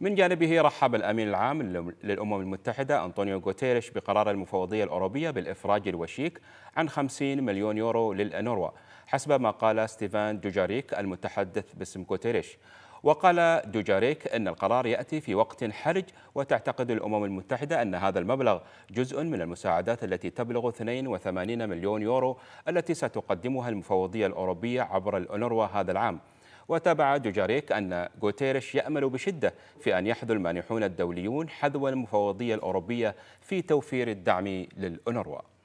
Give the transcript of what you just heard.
من جانبه رحب الأمين العام للأمم المتحدة أنطونيو غوتيريش بقرار المفوضية الأوروبية بالإفراج الوشيك عن 50 مليون يورو للانوروا حسب ما قال ستيفان دوجاريك المتحدث باسم غوتيريش وقال دوجاريك أن القرار يأتي في وقت حرج وتعتقد الأمم المتحدة أن هذا المبلغ جزء من المساعدات التي تبلغ 82 مليون يورو التي ستقدمها المفوضية الأوروبية عبر الانوروا هذا العام وتابع دوجاريك أن غوتيريش يأمل بشدة في أن يحذو المانحون الدوليون حذو المفوضية الأوروبية في توفير الدعم للأونروا